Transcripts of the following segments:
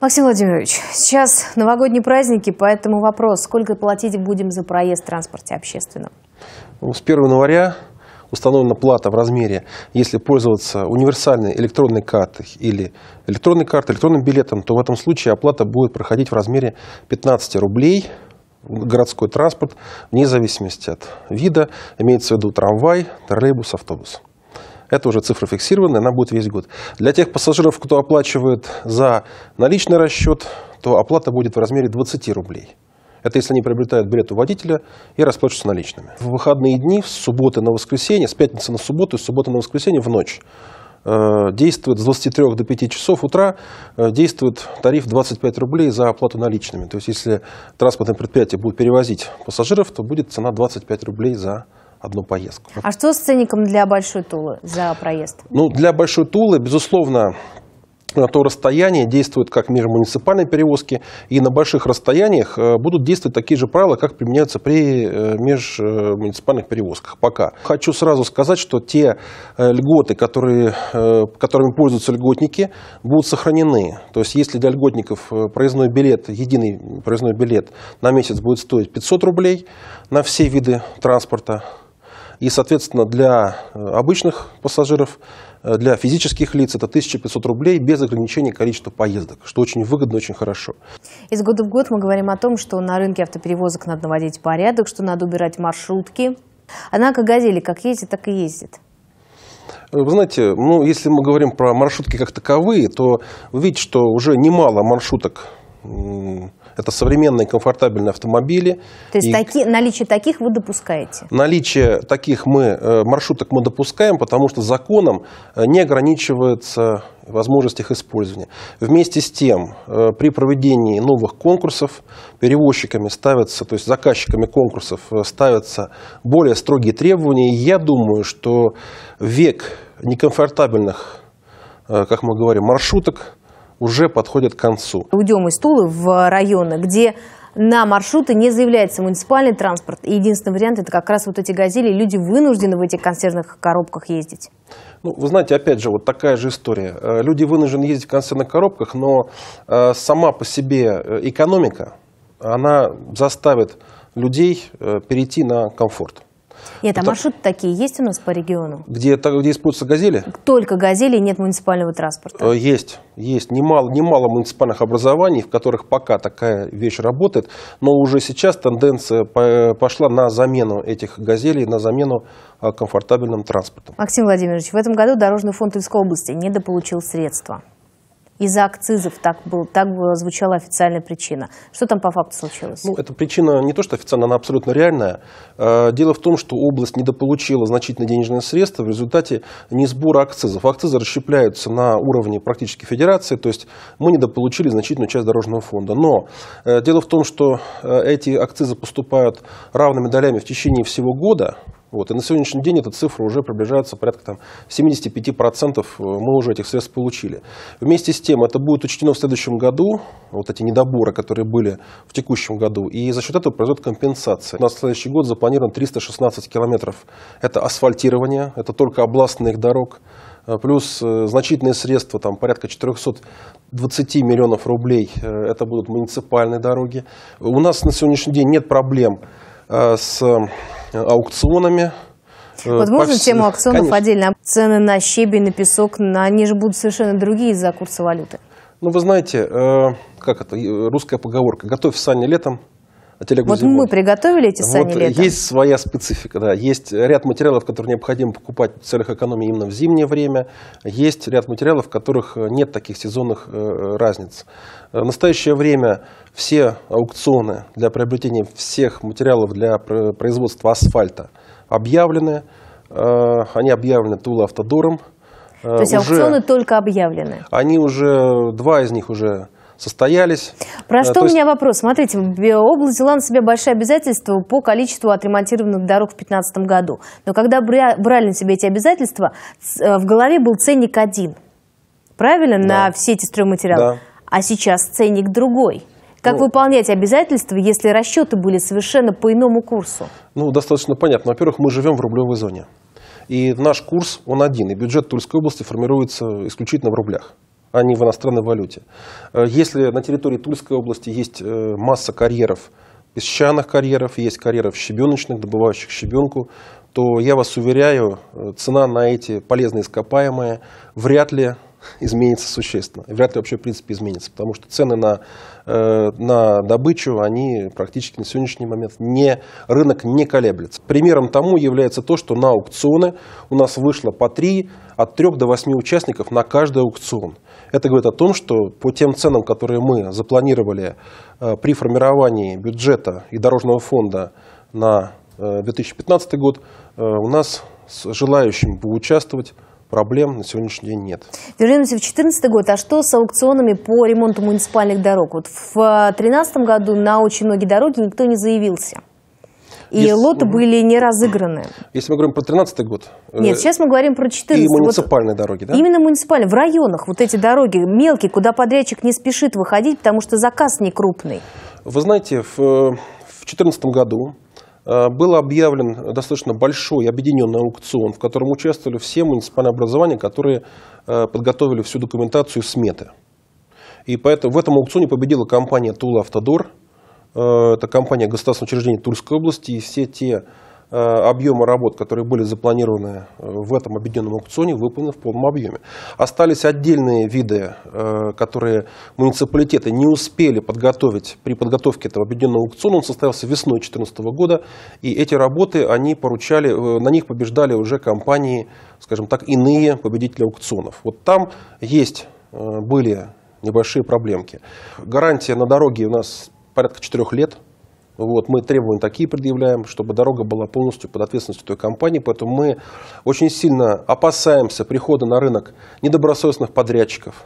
Максим Владимирович, сейчас новогодние праздники, поэтому вопрос, сколько платить будем за проезд в транспорте общественном? Ну, с 1 января установлена плата в размере, если пользоваться универсальной электронной картой или электронной картой, электронным билетом, то в этом случае оплата будет проходить в размере 15 рублей городской транспорт, вне зависимости от вида, имеется в виду трамвай, троллейбус, автобус. Это уже цифра фиксированная, она будет весь год. Для тех пассажиров, кто оплачивает за наличный расчет, то оплата будет в размере 20 рублей. Это если они приобретают билет у водителя и расплачиваются наличными. В выходные дни, с субботы на воскресенье, с пятницы на субботу и с субботы на воскресенье в ночь э, действует с 23 до 5 часов утра, э, действует тариф 25 рублей за оплату наличными. То есть если транспортное предприятие будет перевозить пассажиров, то будет цена 25 рублей за одну поездку. А что с ценником для Большой Тулы за проезд? Ну, для Большой Тулы, безусловно, на то расстояние действуют как межмуниципальные перевозки, и на больших расстояниях э, будут действовать такие же правила, как применяются при э, межмуниципальных перевозках пока. Хочу сразу сказать, что те э, льготы, которые, которыми пользуются льготники, будут сохранены. То есть если для льготников проездной билет, единый проездной билет на месяц будет стоить 500 рублей на все виды транспорта, и, соответственно, для э, обычных пассажиров, э, для физических лиц это 1500 рублей без ограничения количества поездок, что очень выгодно, очень хорошо. Из года в год мы говорим о том, что на рынке автоперевозок надо наводить порядок, что надо убирать маршрутки. Однако «Газели» как ездит, так и ездит. Вы знаете, ну, если мы говорим про маршрутки как таковые, то вы видите, что уже немало маршруток это современные комфортабельные автомобили. То есть таки... наличие таких вы допускаете? Наличие таких мы, э, маршруток мы допускаем, потому что законом э, не ограничивается возможность их использования. Вместе с тем, э, при проведении новых конкурсов перевозчиками ставятся, то есть заказчиками конкурсов ставятся более строгие требования. И я думаю, что век некомфортабельных, как мы говорим, маршруток, уже подходят к концу. Уйдем из Тулы в районы, где на маршруты не заявляется муниципальный транспорт. И единственный вариант – это как раз вот эти газели. Люди вынуждены в этих консервных коробках ездить. Ну, вы знаете, опять же, вот такая же история. Э, люди вынуждены ездить в консервных коробках, но э, сама по себе э, экономика, она заставит людей перейти на комфорт. Нет, а маршруты такие есть у нас по региону? Где, где используются газели? Только газели и нет муниципального транспорта. Э, есть, есть. Немало, немало муниципальных образований, в которых пока такая вещь работает, но уже сейчас тенденция э, пошла на замену этих газелей, на замену э, комфортабельным транспортом. Максим Владимирович, в этом году Дорожный фонд Тульской области недополучил средства из-за акцизов, так, был, так звучала официальная причина. Что там по факту случилось? Ну, эта причина не то, что официально, она абсолютно реальная. Э, дело в том, что область недополучила значительные денежные средства в результате не сбора акцизов. Акцизы расщепляются на уровне практически федерации, то есть мы недополучили значительную часть дорожного фонда. Но э, дело в том, что э, эти акцизы поступают равными долями в течение всего года, вот. И на сегодняшний день эта цифра уже приближается порядка там, 75%, э, мы уже этих средств получили. Вместе с тем, это будет учтено в следующем году, вот эти недоборы, которые были в текущем году, и за счет этого произойдет компенсация. На следующий год запланировано 316 километров. Это асфальтирование, это только областных дорог, э, плюс э, значительные средства, там порядка 420 миллионов рублей, это будут муниципальные дороги. У нас на сегодняшний день нет проблем с аукционами. Вот э, можно всему... тему аукционов Конечно. отдельно? Цены на щебень, на песок, на... они же будут совершенно другие из-за курса валюты. Ну, вы знаете, э, как это, э, русская поговорка, готовь сани летом, а вот мы приготовили эти сани вот летом. Есть своя специфика, да. Есть ряд материалов, которые необходимо покупать в целях экономии именно в зимнее время. Есть ряд материалов, в которых нет таких сезонных э, э, разниц. В настоящее время все аукционы для приобретения всех материалов для производства асфальта объявлены. Э, они объявлены Тула Автодором. То есть уже, аукционы только объявлены? Они уже, два из них уже состоялись. Про э, что То у меня есть... вопрос. Смотрите, область взяла на себя большие обязательства по количеству отремонтированных дорог в 2015 году. Но когда брали на себя эти обязательства, э, в голове был ценник один. Правильно? Да. На все эти стройматериалы. Да. А сейчас ценник другой. Как ну, выполнять обязательства, если расчеты были совершенно по иному курсу? Ну, достаточно понятно. Во-первых, мы живем в рублевой зоне. И наш курс, он один. И бюджет Тульской области формируется исключительно в рублях а не в иностранной валюте. Э, если на территории Тульской области есть э, масса карьеров, песчаных карьеров, есть карьеров щебеночных, добывающих щебенку, то я вас уверяю, э, цена на эти полезные ископаемые вряд ли изменится существенно. Вряд ли вообще, в принципе, изменится, потому что цены на, э, на добычу, они практически на сегодняшний момент не, рынок не колеблется. Примером тому является то, что на аукционы у нас вышло по 3, от 3 до 8 участников на каждый аукцион. Это говорит о том, что по тем ценам, которые мы запланировали э, при формировании бюджета и дорожного фонда на э, 2015 год, э, у нас с желающим поучаствовать проблем на сегодняшний день нет. Вернемся в 2014 год. А что с аукционами по ремонту муниципальных дорог? Вот в 2013 году на очень многие дороги никто не заявился. И если, лоты были не разыграны. Если мы говорим про 13 год. Э, нет, сейчас мы говорим про год. И муниципальные вот, дороги, да? Именно муниципальные. В районах вот эти дороги мелкие, куда подрядчик не спешит выходить, потому что заказ не крупный. Вы знаете, в 2014 э, году Э, был объявлен достаточно большой объединенный аукцион, в котором участвовали все муниципальные образования, которые э, подготовили всю документацию сметы. И поэтому в этом аукционе победила компания Тула Автодор, э, это компания государственного учреждения Тульской области, и все те Э, объема работ, которые были запланированы э, в этом объединенном аукционе, выполнены в полном объеме. Остались отдельные виды, э, которые муниципалитеты не успели подготовить при подготовке этого объединенного аукциона. Он состоялся весной 2014 года, и эти работы они поручали, на них побеждали уже компании, скажем так, иные победители аукционов. Вот там есть были небольшие проблемки. Гарантия на дороге у нас порядка четырех лет – вот, мы требования такие предъявляем, чтобы дорога была полностью под ответственностью той компании, поэтому мы очень сильно опасаемся прихода на рынок недобросовестных подрядчиков,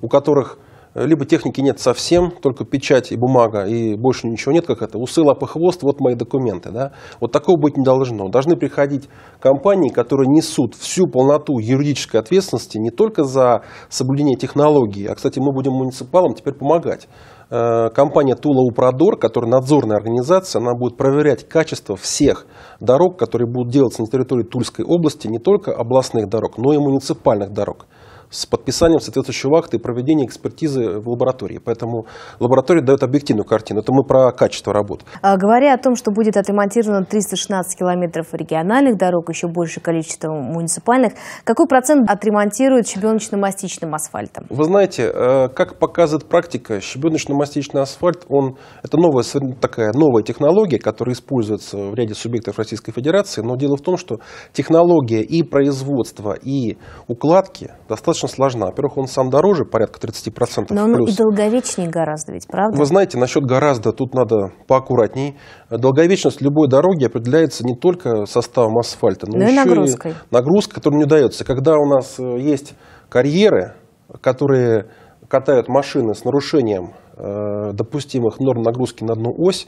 у которых э, либо техники нет совсем, только печать и бумага, и больше ничего нет, как это, усы, лапы, хвост, вот мои документы. Да? Вот такого быть не должно. Должны приходить компании, которые несут всю полноту юридической ответственности не только за соблюдение технологии. а, кстати, мы будем муниципалам теперь помогать Э, компания Тула Упродор, которая надзорная организация, она будет проверять качество всех дорог, которые будут делаться на территории Тульской области, не только областных дорог, но и муниципальных дорог с подписанием соответствующего акта и проведением экспертизы в лаборатории. Поэтому лаборатория дает объективную картину. Это мы про качество работ. А, говоря о том, что будет отремонтировано 316 километров региональных дорог, еще больше количество муниципальных, какой процент отремонтируют щебеночно-мастичным асфальтом? Вы знаете, э, как показывает практика, щебеночно-мастичный асфальт, он, это новая, такая новая технология, которая используется в ряде субъектов Российской Федерации. Но дело в том, что технология и производство и укладки достаточно достаточно сложна. Во-первых, он сам дороже, порядка 30% Но он плюс. и долговечнее гораздо ведь, правда? Вы знаете, насчет гораздо тут надо поаккуратней. Долговечность любой дороги определяется не только составом асфальта, но, но ну еще и нагрузкой. И нагрузка, которая не дается. Когда у нас э, есть карьеры, которые катают машины с нарушением э, допустимых норм нагрузки на одну ось,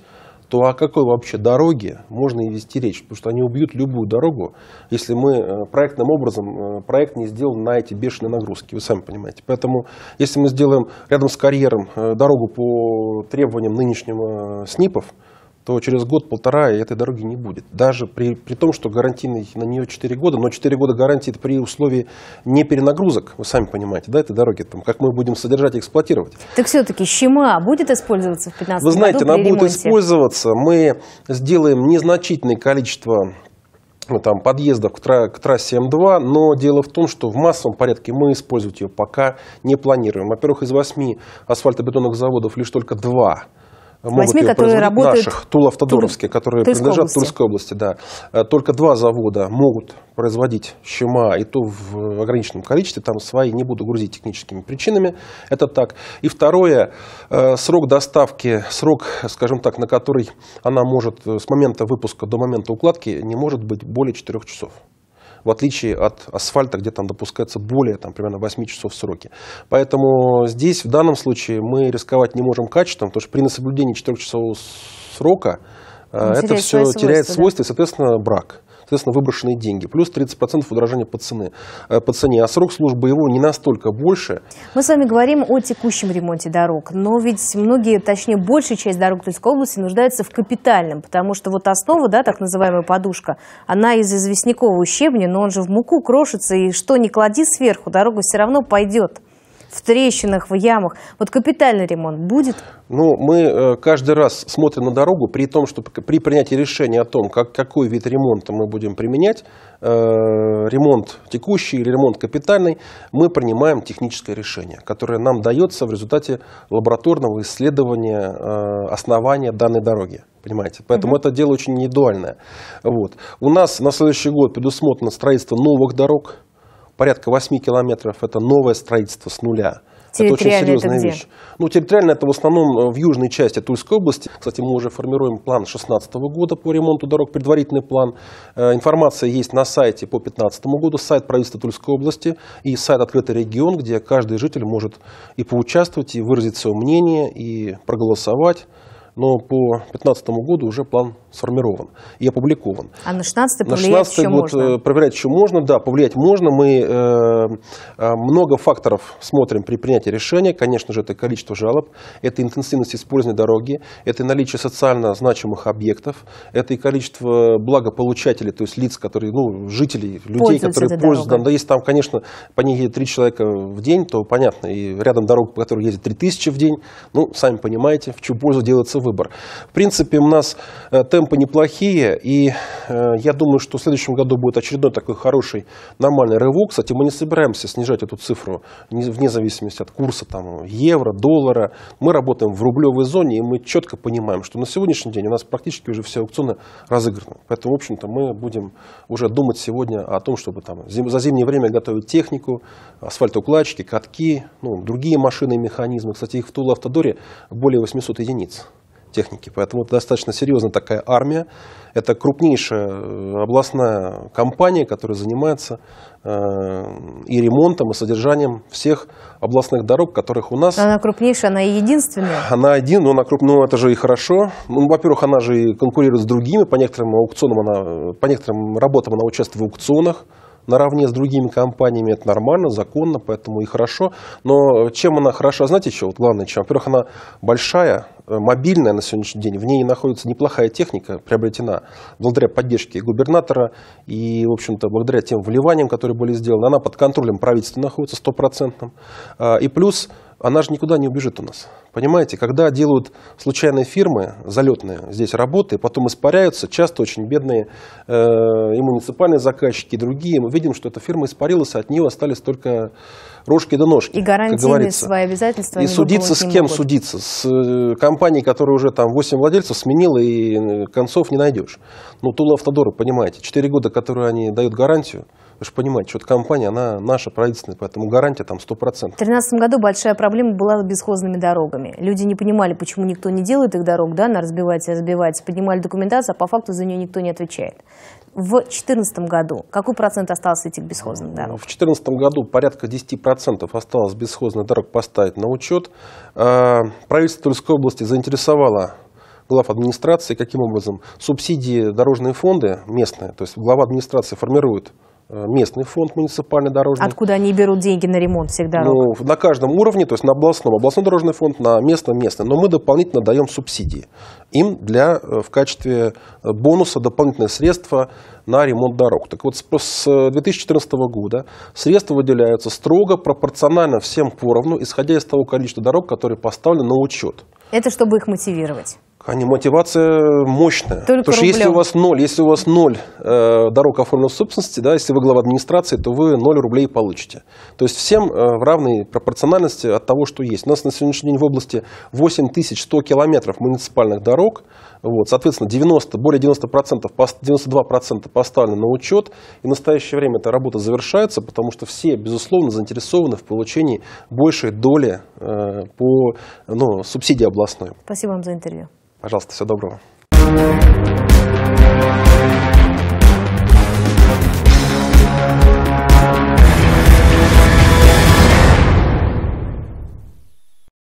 то о какой вообще дороге можно и вести речь? Потому что они убьют любую дорогу, если мы э, проектным образом, э, проект не сделан на эти бешеные нагрузки, вы сами понимаете. Поэтому если мы сделаем рядом с карьером э, дорогу по требованиям нынешнего СНИПов, то через год-полтора этой дороги не будет. Даже при, при том, что гарантийный на нее 4 года, но 4 года гарантии при условии не перенагрузок, вы сами понимаете, да, этой дороги, там, как мы будем содержать и эксплуатировать. Так все-таки щема будет использоваться в 15 году Вы знаете, году она ремонте? будет использоваться. Мы сделаем незначительное количество ну, там, подъездов к, тра к трассе М2, но дело в том, что в массовом порядке мы использовать ее пока не планируем. Во-первых, из восьми асфальтобетонных заводов лишь только два – могут которые работают наших, Тула-Автодоровские, которые Тульской принадлежат области. Тульской области. Да. Э, только два завода могут производить щема, и то в ограниченном количестве, там свои не буду грузить техническими причинами, это так. И второе, э, срок доставки, срок, скажем так, на который она может э, с момента выпуска до момента укладки не может быть более четырех часов в отличие от асфальта, где там допускается более там, примерно 8 часов сроки. Поэтому здесь в данном случае мы рисковать не можем качеством, потому что при несоблюдении 4-часового срока э, это все свойство, теряет да? свойства, и, соответственно, брак соответственно, выброшенные деньги. Плюс 30% удорожания по цене. Э, по цене. А срок службы его не настолько больше. Мы с вами говорим о текущем ремонте дорог, но ведь многие, точнее, большая часть дорог Тульской области нуждается в капитальном, потому что вот основа, да, так называемая подушка, она из известнякового щебня, но он же в муку крошится, и что не клади сверху, дорога все равно пойдет в трещинах, в ямах. Вот капитальный ремонт будет? Ну, мы э, каждый раз смотрим на дорогу, при том, что при принятии решения о том, как, какой вид ремонта мы будем применять, э, ремонт текущий или ремонт капитальный, мы принимаем техническое решение, которое нам дается в результате лабораторного исследования э, основания данной дороги понимаете? Поэтому mm это дело очень индивидуальное. Вот. У нас на следующий год предусмотрено строительство новых дорог, порядка 8 километров, это новое строительство с нуля. Это очень серьезная это вещь. Ну, территориально это в основном э, в южной части Тульской области. Кстати, мы уже формируем план 2016 года по ремонту дорог, предварительный план. Э, информация есть на сайте по 2015 году, сайт правительства Тульской области и сайт «Открытый регион», где каждый житель может и поучаствовать, и выразить свое мнение, и проголосовать. Но по 2015 году уже план сформирован и опубликован. А на 16-й на 16 еще год можно? Э, проверять еще можно, да, повлиять можно. Мы э, э, много факторов смотрим при принятии решения. Конечно же, это количество жалоб, это интенсивность использования дороги, это наличие социально значимых объектов, это и количество благополучателей, то есть лиц, которые, ну, жителей, людей, пользуются которые пользуются. Да, если там, конечно, по ней едет 3 человека в день, то понятно, и рядом дорог, по которой ездит 3000 в день, ну, сами понимаете, в чью пользу делается выбор. В принципе, у нас э, темп темпы неплохие, и э, я думаю, что в следующем году будет очередной такой хороший нормальный рывок. Кстати, мы не собираемся снижать эту цифру не, вне зависимости от курса там, евро, доллара. Мы работаем в рублевой зоне, и мы четко понимаем, что на сегодняшний день у нас практически уже все аукционы разыграны. Поэтому, в общем-то, мы будем уже думать сегодня о том, чтобы там, зим, за зимнее время готовить технику, асфальтоукладчики, катки, ну, другие машины и механизмы. Кстати, их в Тула-Автодоре более 800 единиц техники. Поэтому это достаточно серьезная такая армия. Это крупнейшая э, областная компания, которая занимается э, и ремонтом, и содержанием всех областных дорог, которых у нас... Она крупнейшая, она единственная? Она один, но она круп... ну, это же и хорошо. Ну, во-первых, она же и конкурирует с другими. По некоторым аукционам она... По некоторым работам она участвует в аукционах наравне с другими компаниями, это нормально, законно, поэтому и хорошо. Но чем она хороша, знаете еще, вот главное, чем? Во-первых, она большая, э, мобильная на сегодняшний день, в ней находится неплохая техника, приобретена благодаря поддержке губернатора и, в общем-то, благодаря тем вливаниям, которые были сделаны. Она под контролем правительства находится стопроцентным. А, и плюс она же никуда не убежит у нас. Понимаете, когда делают случайные фирмы, залетные здесь работы, потом испаряются, часто очень бедные э, и муниципальные заказчики, и другие, мы видим, что эта фирма испарилась, а от нее остались только рожки до да ножки. И гарантийные свои обязательства. И судиться с кем могут. судиться? С э, компанией, которая уже там 8 владельцев сменила, и э, концов не найдешь. Ну, Тула Автодора, понимаете, 4 года, которые они дают гарантию, вы же понимаете, что эта компания, она наша правительственная, поэтому гарантия там 100%. В 2013 году большая проблема была с бесхозными дорогами. Люди не понимали, почему никто не делает их дорог, да, она разбивается и разбивается, поднимали документацию, а по факту за нее никто не отвечает. В 2014 году какой процент остался этих бесхозных дорог? Ну, в 2014 году порядка 10% осталось бесхозных дорог поставить на учет. А, правительство Тульской области заинтересовало глав администрации, каким образом субсидии дорожные фонды местные, то есть глава администрации формирует Э, местный фонд муниципальный дорожный. Откуда они берут деньги на ремонт всех ну, дорог? Ну, на каждом уровне, то есть на областном, областной дорожный фонд, на местном, местный. Но мы дополнительно даем субсидии им для, э, в качестве э, бонуса дополнительные средства на ремонт дорог. Так вот, с 2014 года средства выделяются строго пропорционально всем поровну, исходя из того количества дорог, которые поставлены на учет. Это чтобы их мотивировать? Они, мотивация мощная. Только Потому что если у вас ноль, если у вас ноль э, дорог оформленной собственности, да, если вы глава администрации, то вы ноль рублей получите. То есть всем э, в равной пропорциональности от того, что есть. У нас на сегодняшний день в области 8100 километров муниципальных дорог. Вот, соответственно, 90, более 90%, 92% поставлены на учет. И в настоящее время эта работа завершается, потому что все, безусловно, заинтересованы в получении большей доли э, по ну, субсидии областной. Спасибо вам за интервью. Пожалуйста, всего доброго.